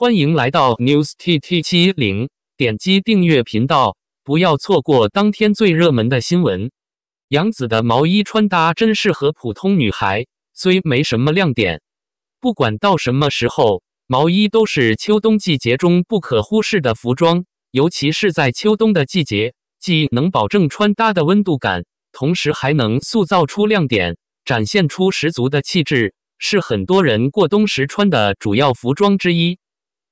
欢迎来到 News T T 七零，点击订阅频道，不要错过当天最热门的新闻。杨紫的毛衣穿搭真适合普通女孩，虽没什么亮点。不管到什么时候，毛衣都是秋冬季节中不可忽视的服装，尤其是在秋冬的季节，既能保证穿搭的温度感，同时还能塑造出亮点，展现出十足的气质，是很多人过冬时穿的主要服装之一。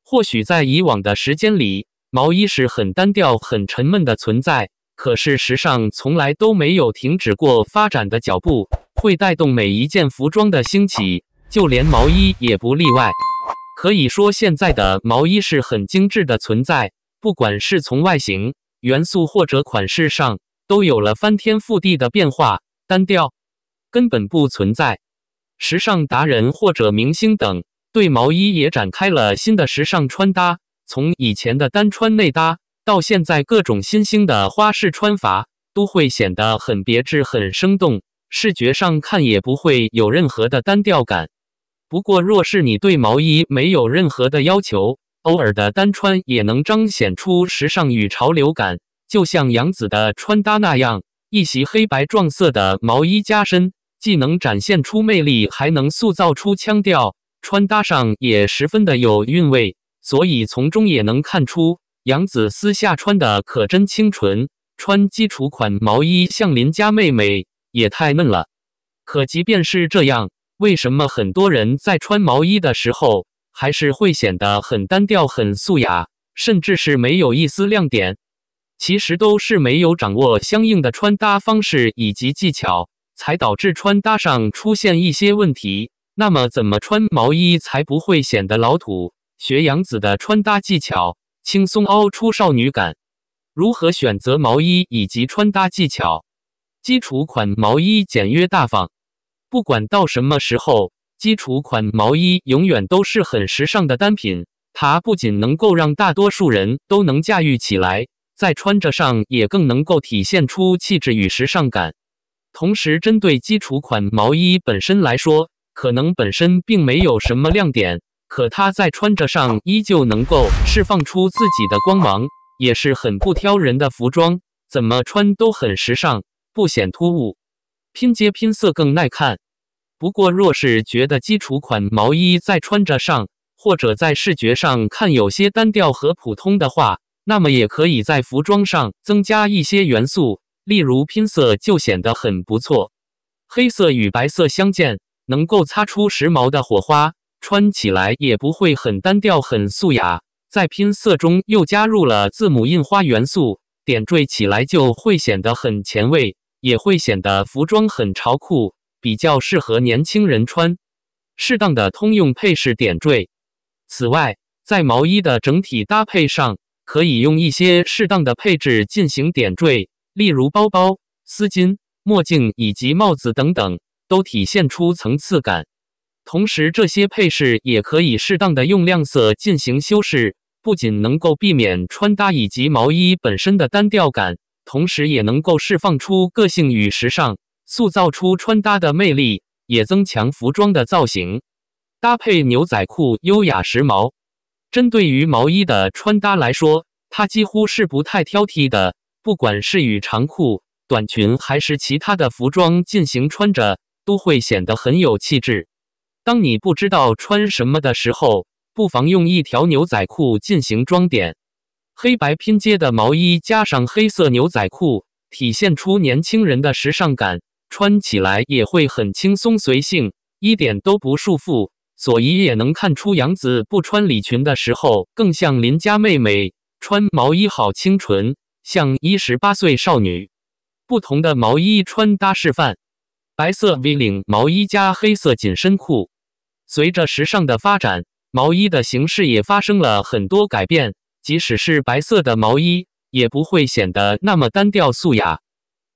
或许在以往的时间里，毛衣是很单调、很沉闷的存在。可是时尚从来都没有停止过发展的脚步，会带动每一件服装的兴起，就连毛衣也不例外。可以说，现在的毛衣是很精致的存在，不管是从外形、元素或者款式上，都有了翻天覆地的变化。单调根本不存在。时尚达人或者明星等。对毛衣也展开了新的时尚穿搭，从以前的单穿内搭，到现在各种新兴的花式穿法，都会显得很别致、很生动，视觉上看也不会有任何的单调感。不过，若是你对毛衣没有任何的要求，偶尔的单穿也能彰显出时尚与潮流感。就像杨子的穿搭那样，一袭黑白撞色的毛衣加身，既能展现出魅力，还能塑造出腔调。穿搭上也十分的有韵味，所以从中也能看出杨子私下穿的可真清纯。穿基础款毛衣像邻家妹妹也太嫩了。可即便是这样，为什么很多人在穿毛衣的时候还是会显得很单调、很素雅，甚至是没有一丝亮点？其实都是没有掌握相应的穿搭方式以及技巧，才导致穿搭上出现一些问题。那么怎么穿毛衣才不会显得老土？学杨紫的穿搭技巧，轻松凹出少女感。如何选择毛衣以及穿搭技巧？基础款毛衣简约大方，不管到什么时候，基础款毛衣永远都是很时尚的单品。它不仅能够让大多数人都能驾驭起来，在穿着上也更能够体现出气质与时尚感。同时，针对基础款毛衣本身来说，可能本身并没有什么亮点，可它在穿着上依旧能够释放出自己的光芒，也是很不挑人的服装，怎么穿都很时尚，不显突兀。拼接拼色更耐看。不过，若是觉得基础款毛衣在穿着上或者在视觉上看有些单调和普通的话，那么也可以在服装上增加一些元素，例如拼色就显得很不错，黑色与白色相间。能够擦出时髦的火花，穿起来也不会很单调、很素雅。在拼色中又加入了字母印花元素，点缀起来就会显得很前卫，也会显得服装很潮酷，比较适合年轻人穿。适当的通用配饰点缀。此外，在毛衣的整体搭配上，可以用一些适当的配置进行点缀，例如包包、丝巾、墨镜以及帽子等等。都体现出层次感，同时这些配饰也可以适当的用亮色进行修饰，不仅能够避免穿搭以及毛衣本身的单调感，同时也能够释放出个性与时尚，塑造出穿搭的魅力，也增强服装的造型。搭配牛仔裤，优雅时髦。针对于毛衣的穿搭来说，它几乎是不太挑剔的，不管是与长裤、短裙还是其他的服装进行穿着。都会显得很有气质。当你不知道穿什么的时候，不妨用一条牛仔裤进行装点。黑白拼接的毛衣加上黑色牛仔裤，体现出年轻人的时尚感，穿起来也会很轻松随性，一点都不束缚。所以也能看出杨子不穿礼裙的时候更像邻家妹妹，穿毛衣好清纯，像一十八岁少女。不同的毛衣穿搭示范。白色 V 领毛衣加黑色紧身裤。随着时尚的发展，毛衣的形式也发生了很多改变。即使是白色的毛衣，也不会显得那么单调素雅。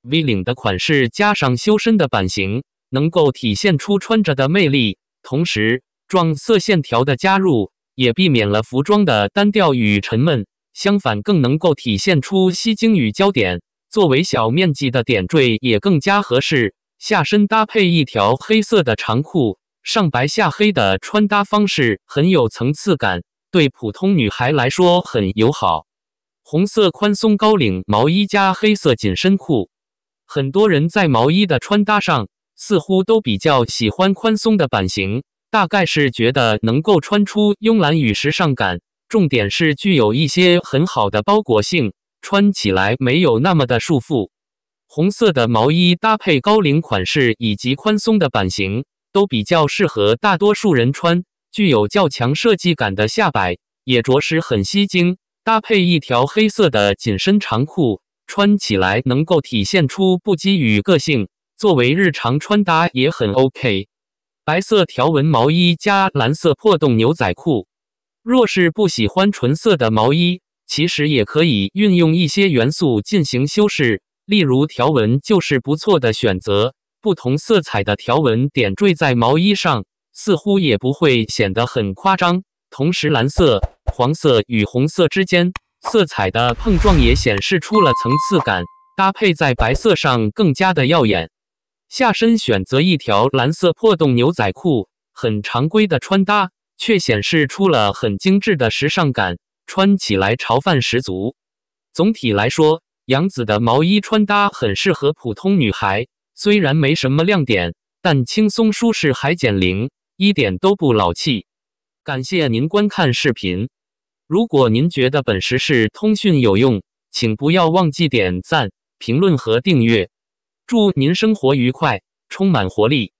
V 领的款式加上修身的版型，能够体现出穿着的魅力。同时，撞色线条的加入，也避免了服装的单调与沉闷。相反，更能够体现出吸睛与焦点。作为小面积的点缀，也更加合适。下身搭配一条黑色的长裤，上白下黑的穿搭方式很有层次感，对普通女孩来说很友好。红色宽松高领毛衣加黑色紧身裤，很多人在毛衣的穿搭上似乎都比较喜欢宽松的版型，大概是觉得能够穿出慵懒与时尚感，重点是具有一些很好的包裹性，穿起来没有那么的束缚。红色的毛衣搭配高领款式以及宽松的版型，都比较适合大多数人穿。具有较强设计感的下摆也着实很吸睛。搭配一条黑色的紧身长裤，穿起来能够体现出不羁与个性，作为日常穿搭也很 OK。白色条纹毛衣加蓝色破洞牛仔裤，若是不喜欢纯色的毛衣，其实也可以运用一些元素进行修饰。例如条纹就是不错的选择，不同色彩的条纹点缀在毛衣上，似乎也不会显得很夸张。同时，蓝色、黄色与红色之间色彩的碰撞也显示出了层次感，搭配在白色上更加的耀眼。下身选择一条蓝色破洞牛仔裤，很常规的穿搭，却显示出了很精致的时尚感，穿起来潮范十足。总体来说。杨紫的毛衣穿搭很适合普通女孩，虽然没什么亮点，但轻松舒适还减龄，一点都不老气。感谢您观看视频，如果您觉得本时事通讯有用，请不要忘记点赞、评论和订阅。祝您生活愉快，充满活力！